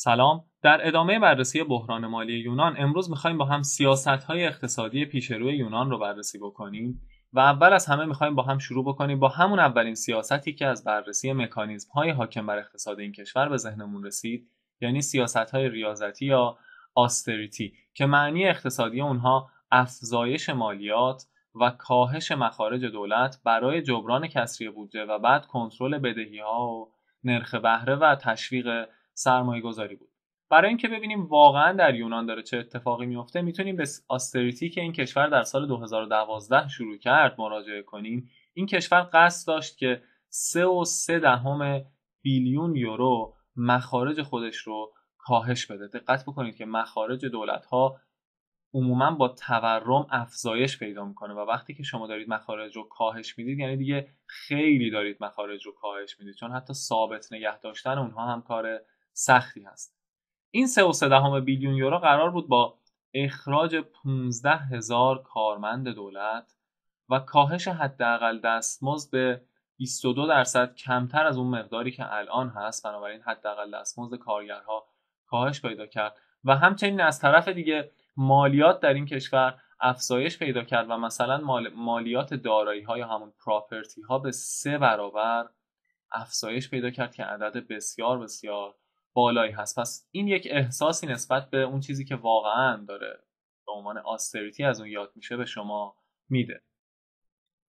سلام در ادامه بررسی بحران مالی یونان امروز میخوایم با هم سیاست های اقتصادی پیشرو یونان رو بررسی بکنیم و اول از همه میخوایم با هم شروع بکنیم با همون اولین سیاستی که از بررسی مکانیزم های حاکم بر اقتصاد این کشور به ذهنمون رسید یعنی سیاست های ریاضتی یا آستریتی که معنی اقتصادی اونها افزایش مالیات و کاهش مخارج دولت برای جبران کسری بودجه و بعد کنترل بدهی ها و نرخ بهره و تشویق سرمایه گذاری بود برای اینکه ببینیم واقعا در یونان داره چه اتفاقی میفته میتونیم به آستریتی که این کشور در سال 2012 شروع کرد مراجعه کنیم این کشور قصد داشت که 3.3 و دهم بیلیون یورو مخارج خودش رو کاهش بده دقت بکنید که مخارج دولت ها عموما با تورم افزایش پیدا میکنه و وقتی که شما دارید مخارج رو کاهش میدید یعنی دیگه خیلی دارید مخارج رو کاهش میدید چون حتی ثابت نگه داشتن اونها هم کار سختی هست این 3.3 بیلیون یورو قرار بود با اخراج 15 هزار کارمند دولت و کاهش حداقل دستمزد به 22 درصد کمتر از اون مقداری که الان هست بنابراین حداقل دستمزد کارگرها کاهش پیدا کرد و همچنین از طرف دیگه مالیات در این کشور افزایش پیدا کرد و مثلا مالیات دارایی های همون پراپرتی ها به سه برابر افزایش پیدا کرد که عدد بسیار بسیار بالایی هست پس این یک احساسی نسبت به اون چیزی که واقعا داره به عنوان آستریتی از اون یاد میشه به شما میده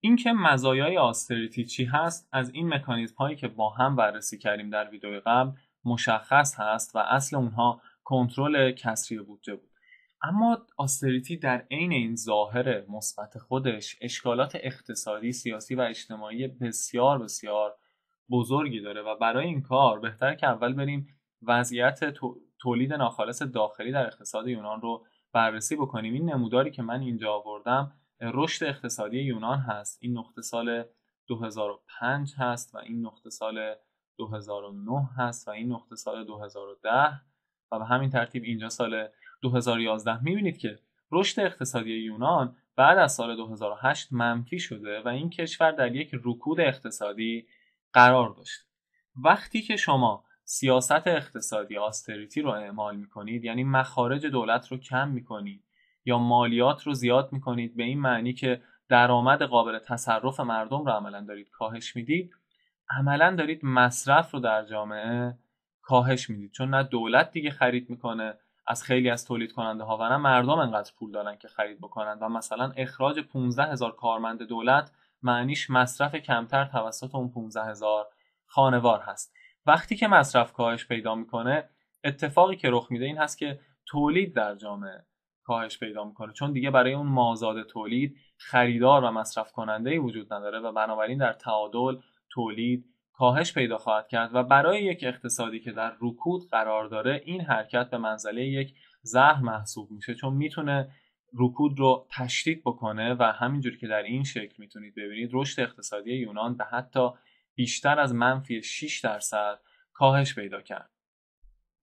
اینکه مزایای آستریتی چی هست از این مکانیزم هایی که با هم بررسی کردیم در ویدیو قبل مشخص هست و اصل اونها کنترل کسری بودجه بود اما آستریتی در عین این ظاهر مثبت خودش اشکالات اقتصادی، سیاسی و اجتماعی بسیار بسیار بزرگی داره و برای این کار بهتر که اول بریم وضعیت تولید ناخالص داخلی در اقتصاد یونان رو بررسی بکنیم این نموداری که من اینجا آوردم رشد اقتصادی یونان هست این نقطه سال 2005 هست و این نقطه سال 2009 هست و این نقطه سال 2010 و به همین ترتیب اینجا سال 2011 میبینید که رشد اقتصادی یونان بعد از سال 2008 منفی شده و این کشور در یک رکود اقتصادی قرار داشته وقتی که شما سیاست اقتصادی آستریتی رو اعمال میکنید یعنی مخارج دولت رو کم میکنید یا مالیات رو زیاد میکنید به این معنی که درآمد قابل تصرف مردم رو عملا دارید کاهش میدید عملا دارید مصرف رو در جامعه کاهش میدید چون نه دولت دیگه خرید میکنه از خیلی از تولید کننده ها و نه مردم انقدر پول دارن که خرید بکنند و مثلا اخراج 15 هزار کارمند دولت معنیش مصرف کمتر توسط اون 15 هزار خانوار هست وقتی که مصرف کاهش پیدا میکنه اتفاقی که رخ میده این هست که تولید در جامعه کاهش پیدا میکنه چون دیگه برای اون مازاد تولید خریدار و مصرف کننده ای وجود نداره و بنابراین در تعادل تولید کاهش پیدا خواهد کرد و برای یک اقتصادی که در رکود قرار داره این حرکت به منزله یک زهر محسوب میشه چون میتونه رکود رو تشدید بکنه و همینجوری که در این شکل میتونید ببینید رشد اقتصادی یونان به حتی بیشتر از منفی 6 درصد کاهش پیدا کرد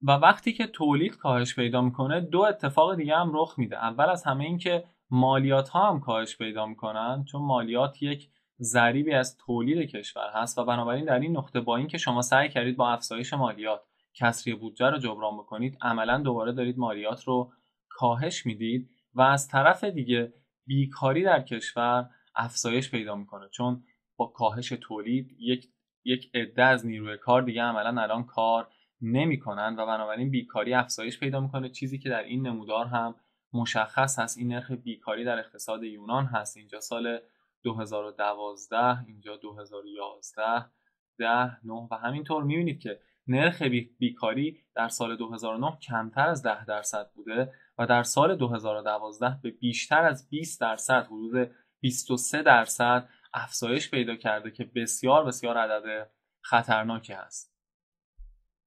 و وقتی که تولید کاهش پیدا میکنه دو اتفاق دیگه هم رخ میده اول از همه این که مالیات ها هم کاهش پیدا میکنن چون مالیات یک ضریبی از تولید کشور هست و بنابراین در این نقطه با اینکه شما سعی کردید با افزایش مالیات کسری بودجه رو جبران بکنید عملا دوباره دارید مالیات رو کاهش میدید و از طرف دیگه بیکاری در کشور افزایش پیدا میکنه چون با کاهش تولید یک یک عده از نیروی کار دیگه عملا الان کار نمیکنن و بنابراین بیکاری افزایش پیدا میکنه چیزی که در این نمودار هم مشخص هست این نرخ بیکاری در اقتصاد یونان هست اینجا سال 2012 اینجا 2011 10 9 و همینطور میبینید که نرخ بیکاری در سال 2009 کمتر از 10 درصد بوده و در سال 2012 به بیشتر از 20 درصد حدود 23 درصد افزایش پیدا کرده که بسیار بسیار عدد خطرناکی هست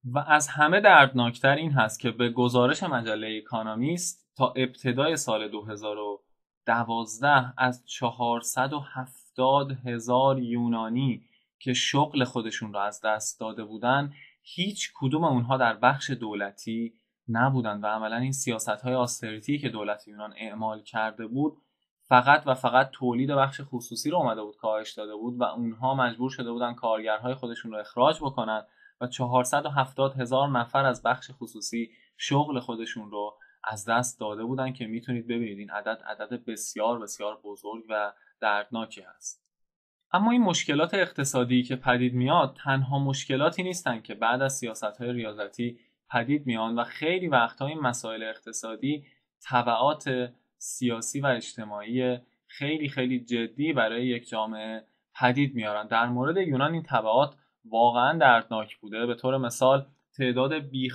و از همه دردناکتر این هست که به گزارش مجله اکانامیست تا ابتدای سال 2012 از 470 هزار یونانی که شغل خودشون را از دست داده بودن هیچ کدوم اونها در بخش دولتی نبودن و عملا این سیاست های آستریتی که دولت یونان اعمال کرده بود فقط و فقط تولید بخش خصوصی رو اومده بود کاهش داده بود و اونها مجبور شده بودن کارگرهای خودشون رو اخراج بکنن و 470 هزار نفر از بخش خصوصی شغل خودشون رو از دست داده بودن که میتونید ببینید این عدد عدد بسیار بسیار بزرگ و دردناکی هست اما این مشکلات اقتصادی که پدید میاد تنها مشکلاتی نیستن که بعد از سیاست های ریاضتی پدید میان و خیلی وقتها این مسائل اقتصادی طبعات سیاسی و اجتماعی خیلی خیلی جدی برای یک جامعه پدید میارن در مورد یونان این طبعات واقعا دردناک بوده به طور مثال تعداد بی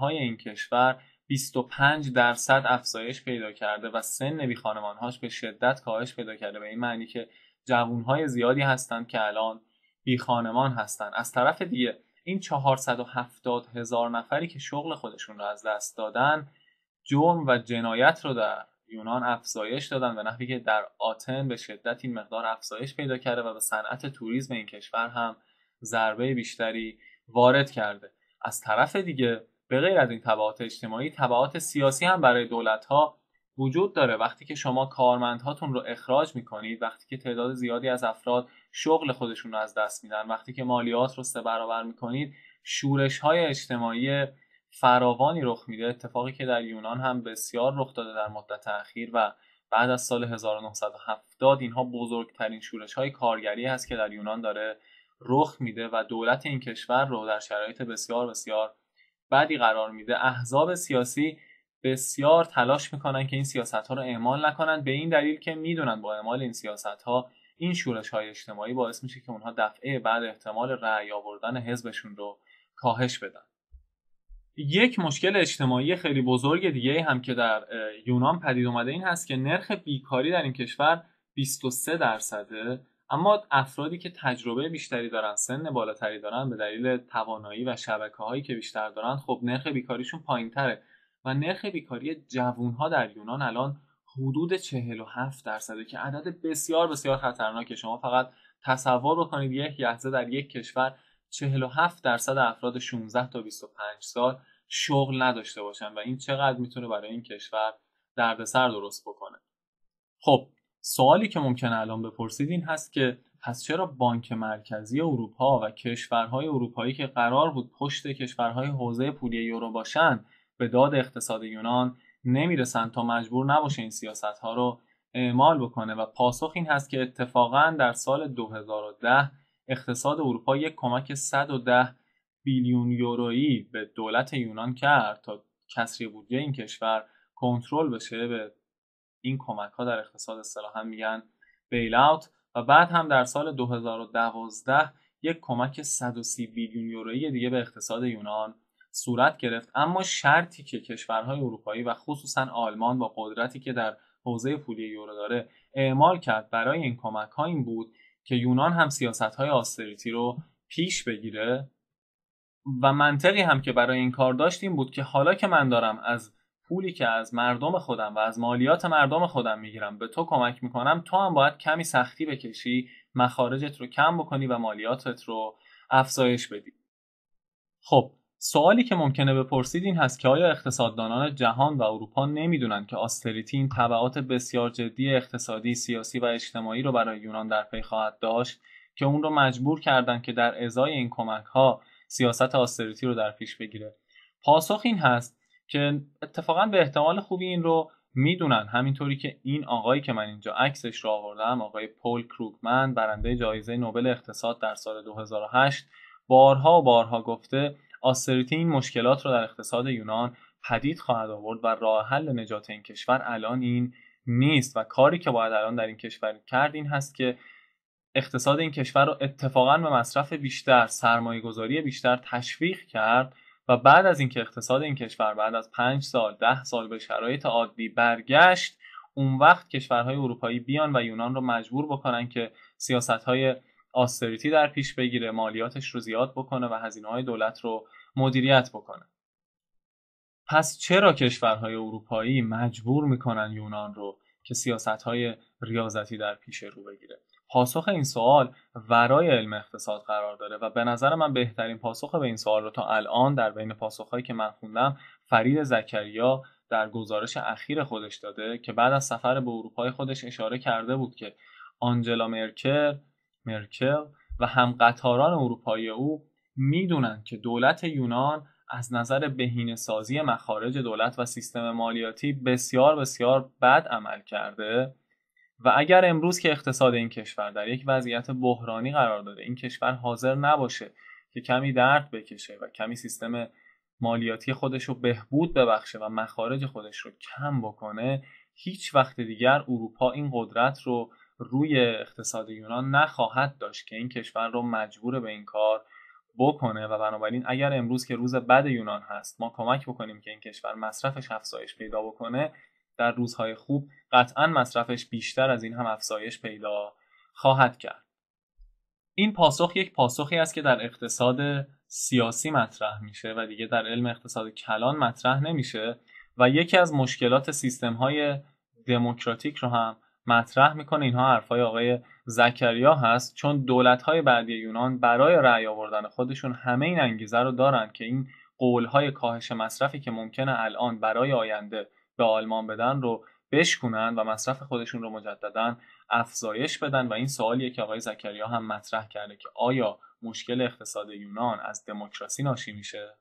های این کشور 25 درصد افزایش پیدا کرده و سن بی هاش به شدت کاهش پیدا کرده به این معنی که جوون های زیادی هستند که الان بی خانمان هستند از طرف دیگه این 470 هزار نفری که شغل خودشون رو از دست دادن جرم و جنایت رو در یونان افزایش دادن به نحوی که در آتن به شدت این مقدار افزایش پیدا کرده و به صنعت توریسم این کشور هم ضربه بیشتری وارد کرده از طرف دیگه به غیر از این تبعات اجتماعی تبعات سیاسی هم برای دولت ها وجود داره وقتی که شما کارمندهاتون رو اخراج میکنید وقتی که تعداد زیادی از افراد شغل خودشون رو از دست میدن وقتی که مالیات رو سه برابر میکنید شورش های اجتماعی فراوانی رخ میده اتفاقی که در یونان هم بسیار رخ داده در مدت اخیر و بعد از سال 1970 اینها بزرگترین شورش های کارگری هست که در یونان داره رخ میده و دولت این کشور رو در شرایط بسیار بسیار بدی قرار میده احزاب سیاسی بسیار تلاش میکنن که این سیاست ها رو اعمال نکنن به این دلیل که میدونن با اعمال این سیاست ها این شورش های اجتماعی باعث میشه که اونها دفعه بعد احتمال رأی آوردن حزبشون رو کاهش بدن یک مشکل اجتماعی خیلی بزرگ دیگه هم که در یونان پدید اومده این هست که نرخ بیکاری در این کشور 23 درصده اما افرادی که تجربه بیشتری دارن سن بالاتری دارن به دلیل توانایی و شبکه هایی که بیشتر دارن خب نرخ بیکاریشون پایین تره و نرخ بیکاری جوون ها در یونان الان حدود 47 درصده که عدد بسیار بسیار خطرناکه شما فقط تصور بکنید یک لحظه در یک کشور 47 درصد افراد 16 تا 25 سال شغل نداشته باشن و این چقدر میتونه برای این کشور دردسر درست بکنه خب سوالی که ممکنه الان بپرسید این هست که پس چرا بانک مرکزی اروپا و کشورهای اروپایی که قرار بود پشت کشورهای حوزه پولی یورو باشن به داد اقتصاد یونان نمیرسن تا مجبور نباشه این سیاست ها رو اعمال بکنه و پاسخ این هست که اتفاقا در سال 2010 اقتصاد اروپا یک کمک 110 بیلیون یورویی به دولت یونان کرد تا کسری بودجه این کشور کنترل بشه به این کمک ها در اقتصاد اصطلاحا میگن بیل اوت و بعد هم در سال 2012 یک کمک 130 بیلیون یورویی دیگه به اقتصاد یونان صورت گرفت اما شرطی که کشورهای اروپایی و خصوصا آلمان با قدرتی که در حوزه پولی یورو داره اعمال کرد برای این کمک ها این بود که یونان هم سیاست های آستریتی رو پیش بگیره و منطقی هم که برای این کار داشتیم بود که حالا که من دارم از پولی که از مردم خودم و از مالیات مردم خودم میگیرم به تو کمک میکنم تو هم باید کمی سختی بکشی مخارجت رو کم بکنی و مالیاتت رو افزایش بدی خب سوالی که ممکنه بپرسید این هست که آیا اقتصاددانان جهان و اروپا نمیدونن که آستریتی این طبعات بسیار جدی اقتصادی، سیاسی و اجتماعی رو برای یونان در پی خواهد داشت که اون رو مجبور کردند که در ازای این کمک ها سیاست آستریتی رو در پیش بگیره پاسخ این هست که اتفاقا به احتمال خوبی این رو میدونن همینطوری که این آقایی که من اینجا عکسش رو آوردم آقای پول کروگمن برنده جایزه نوبل اقتصاد در سال 2008 بارها و بارها گفته آستریتی این مشکلات رو در اقتصاد یونان پدید خواهد آورد و راه حل نجات این کشور الان این نیست و کاری که باید الان در این کشور کرد این هست که اقتصاد این کشور رو اتفاقا به مصرف بیشتر سرمایه گذاری بیشتر تشویق کرد و بعد از اینکه اقتصاد این کشور بعد از پنج سال ده سال به شرایط عادی برگشت اون وقت کشورهای اروپایی بیان و یونان رو مجبور بکنن که سیاست های آستریتی در پیش بگیره مالیاتش رو زیاد بکنه و هزینه های دولت رو مدیریت بکنه پس چرا کشورهای اروپایی مجبور میکنن یونان رو که سیاست ریاضتی در پیش رو بگیره پاسخ این سوال ورای علم اقتصاد قرار داره و به نظر من بهترین پاسخ به این سوال رو تا الان در بین پاسخهایی که من خوندم فرید زکریا در گزارش اخیر خودش داده که بعد از سفر به اروپای خودش اشاره کرده بود که آنجلا مرکل مرکل و هم قطاران اروپایی او میدونن که دولت یونان از نظر بهینه سازی مخارج دولت و سیستم مالیاتی بسیار بسیار بد عمل کرده و اگر امروز که اقتصاد این کشور در یک وضعیت بحرانی قرار داده این کشور حاضر نباشه که کمی درد بکشه و کمی سیستم مالیاتی خودش رو بهبود ببخشه و مخارج خودش رو کم بکنه هیچ وقت دیگر اروپا این قدرت رو روی اقتصاد یونان نخواهد داشت که این کشور رو مجبور به این کار بکنه و بنابراین اگر امروز که روز بد یونان هست ما کمک بکنیم که این کشور مصرفش افزایش پیدا بکنه در روزهای خوب قطعا مصرفش بیشتر از این هم افزایش پیدا خواهد کرد این پاسخ یک پاسخی است که در اقتصاد سیاسی مطرح میشه و دیگه در علم اقتصاد کلان مطرح نمیشه و یکی از مشکلات سیستم های دموکراتیک رو هم مطرح میکنه اینها حرفای آقای زکریا هست چون دولت های بعدی یونان برای رأی آوردن خودشون همه این انگیزه رو دارن که این قول های کاهش مصرفی که ممکنه الان برای آینده به آلمان بدن رو بشکنن و مصرف خودشون رو مجددا افزایش بدن و این سوالیه که آقای زکریا هم مطرح کرده که آیا مشکل اقتصاد یونان از دموکراسی ناشی میشه